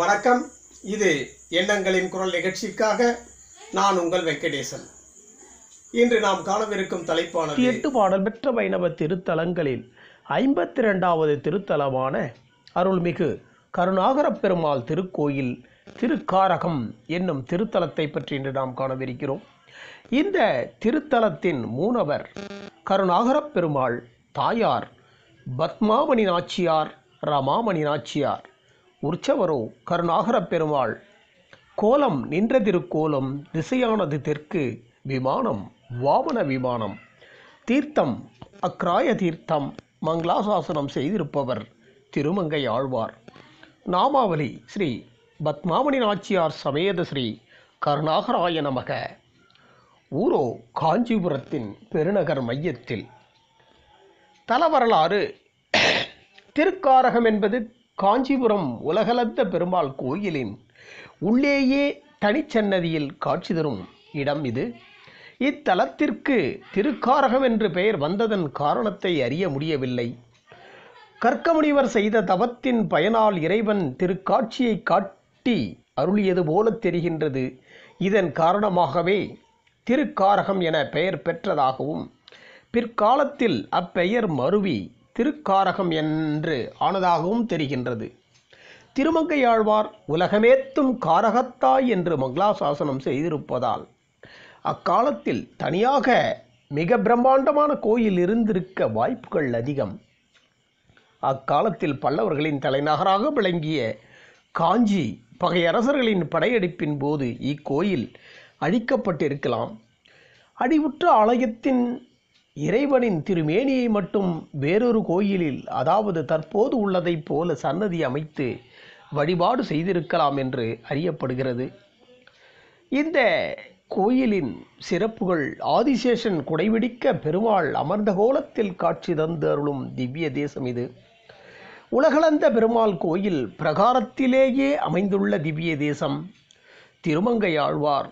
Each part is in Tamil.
வணக்கம் இது எண்ணங்களின் குரல் நிகழ்ச்சிக்காக நான் உங்கள் வெங்கடேசன் இன்று நாம் காணவிருக்கும் தலைப்பானது எட்டு பாடல் பெற்ற வைணவ திருத்தலங்களில் ஐம்பத்தி ரெண்டாவது திருத்தலமான அருள்மிகு கருணாகர பெருமாள் திருக்கோயில் திருக்காரகம் என்னும் திருத்தலத்தை பற்றி இன்று நாம் காணவிருக்கிறோம் இந்த திருத்தலத்தின் மூனவர் கருணாகர பெருமாள் தாயார் பத்மாமணி நாச்சியார் ரமாமணி நாச்சியார் உற்சவரோ கருணாகரப் பெருமாள் கோலம் திருக்கோலம் திசையானது தெற்கு விமானம் வாமன விமானம் தீர்த்தம் அக்ராய தீர்த்தம் மங்களாசாசனம் செய்திருப்பவர் திருமங்கை ஆழ்வார் நாமாவலி ஸ்ரீ பத்மாமணி நாச்சியார் சமேத ஸ்ரீ கருணாகராய நமக ஊரோ காஞ்சிபுரத்தின் பெருநகர் மையத்தில் தலவரலாறு திருக்காரகம் என்பது காஞ்சிபுரம் உலகளந்த பெருமாள் கோயிலின் உள்ளேயே தனிச்சன்னதியில் காட்சி தரும் இடம் இது இத்தலத்திற்கு திருக்காரகம் என்று பெயர் வந்ததன் காரணத்தை அறிய முடியவில்லை கற்கமுனிவர் செய்த தவத்தின் பயனால் இறைவன் திருக்காட்சியை காட்டி அருளியது போல தெரிகின்றது இதன் காரணமாகவே திருக்காரகம் என பெயர் பெற்றதாகவும் பிற்காலத்தில் அப்பெயர் மருவி திருக்காரகம் என்று ஆனதாகவும் தெரிகின்றது திருமங்கையாழ்வார் உலகமேத்தும் காரகத்தாய் என்று மங்களாசாசனம் செய்திருப்பதால் அக்காலத்தில் தனியாக மிக பிரம்மாண்டமான கோயில் இருந்திருக்க வாய்ப்புகள் அதிகம் அக்காலத்தில் பல்லவர்களின் தலைநகராக விளங்கிய காஞ்சி பகையரசர்களின் படையெடுப்பின் போது இக்கோயில் அழிக்கப்பட்டிருக்கலாம் அடிவுற்ற ஆலயத்தின் இறைவனின் திருமேனியை மட்டும் வேறொரு கோயிலில் அதாவது தற்போது உள்ளதைப் போல சன்னதி அமைத்து வழிபாடு செய்திருக்கலாம் என்று அறியப்படுகிறது இந்த கோயிலின் சிறப்புகள் ஆதிசேஷன் குடைவிடிக்க பெருமாள் அமர்ந்த கோலத்தில் காட்சி தந்து அருளும் திவ்ய தேசம் இது உலகளந்த பெருமாள் கோயில் பிரகாரத்திலேயே அமைந்துள்ள திவ்ய தேசம் திருமங்கை ஆழ்வார்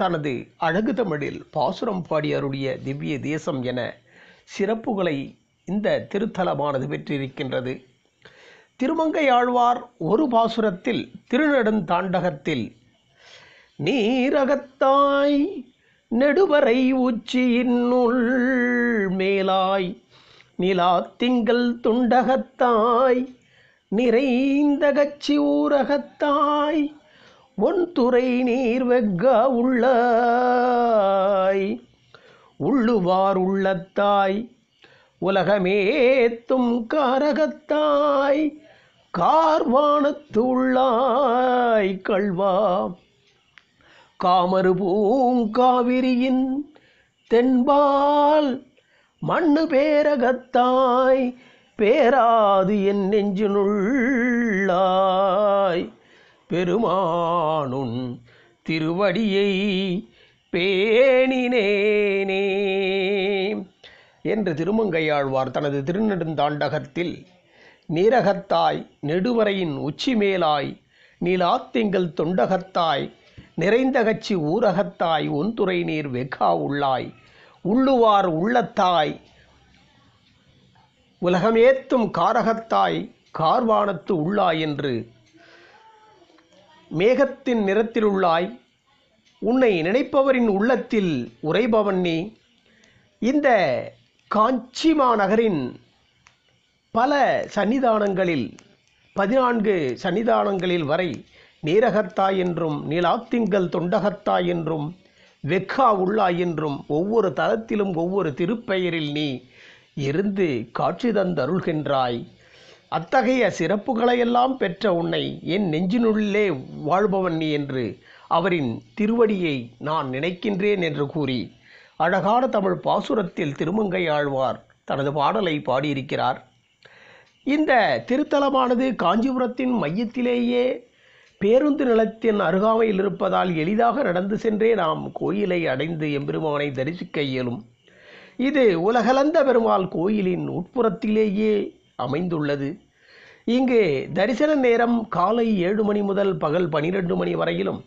தனது அழகு தமிழில் பாசுரம் பாடியருடைய திவ்ய தேசம் என சிறப்புகளை இந்த திருத்தலமானது பெற்றிருக்கின்றது திருமங்கையாழ்வார் ஒரு பாசுரத்தில் திருநெடுந்தாண்டகத்தில் நீரகத்தாய் நெடுவரை உச்சியின்னுள் மேலாய் நிலா திங்கள் துண்டகத்தாய் நிறைந்த கச்சி ஊரகத்தாய் ஒன்துறை நீர் வெக்கா உள்ளாய் உள்ளுவார் உள்ளத்தாய் உலகமேத்தும் காரகத்தாய் கார்வானத்துள்ளாய் கள்வா காமரு பூங்காவிரியின் தென்பால் மண்ணு பேரகத்தாய் பேராது என் நெஞ்சினுள்ளாய் பெருமானுன் திருவடியை பேணினேனே என்று திருமங்கையாழ்வார் தனது திருநெடுந்தாண்டகத்தில் நீரகத்தாய் நெடுவரையின் உச்சி மேலாய் நீலாத்திங்கள் தொண்டகத்தாய் நிறைந்தகச்சி ஊரகத்தாய் ஒன்துறை நீர் வெகா உள்ளாய் உள்ளுவார் உள்ளத்தாய் உலகமேத்தும் காரகத்தாய் கார்வானத்து உள்ளாய் என்று மேகத்தின் நிறத்தில் உள்ளாய் உன்னை நினைப்பவரின் உள்ளத்தில் உறைபவன் நீ இந்த காஞ்சி மாநகரின் பல சன்னிதானங்களில் பதினான்கு சன்னிதானங்களில் வரை நீரகத்தாய் என்றும் நீலாத்திங்கள் தொண்டகத்தாய் என்றும் வெக்கா உள்ளாய் என்றும் ஒவ்வொரு தலத்திலும் ஒவ்வொரு திருப்பெயரில் நீ இருந்து காட்சி தந்தருள்கின்றாய் அத்தகைய சிறப்புகளையெல்லாம் பெற்ற உன்னை என் நெஞ்சினுள்ளே வாழ்பவன் நீ என்று அவரின் திருவடியை நான் நினைக்கின்றேன் என்று கூறி அழகான தமிழ் பாசுரத்தில் திருமங்கை ஆழ்வார் தனது பாடலை பாடியிருக்கிறார் இந்த திருத்தலமானது காஞ்சிபுரத்தின் மையத்திலேயே பேருந்து நிலத்தின் அருகாமையில் இருப்பதால் எளிதாக நடந்து சென்றே நாம் கோயிலை அடைந்து எம்பெருமானை தரிசிக்க இயலும் இது உலகலந்த பெருமாள் கோயிலின் உட்புறத்திலேயே அமைந்துள்ளது இங்கு தரிசன நேரம் காலை ஏழு மணி முதல் பகல் பனிரெண்டு மணி வரையிலும்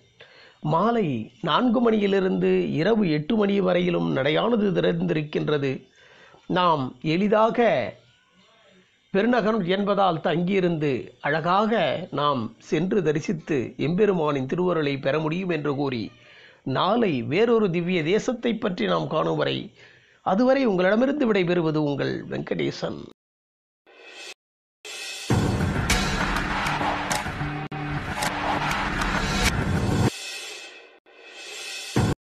மாலை நான்கு மணியிலிருந்து இரவு எட்டு மணி வரையிலும் நடையானது திறந்திருக்கின்றது நாம் எளிதாக பெருநகரம் என்பதால் தங்கியிருந்து அழகாக நாம் சென்று தரிசித்து எம்பெருமானின் திருவருளை பெற முடியும் என்று கூறி நாளை வேறொரு திவ்ய தேசத்தை பற்றி நாம் காணும் வரை அதுவரை உங்களிடமிருந்து விடைபெறுவது உங்கள் வெங்கடேசன்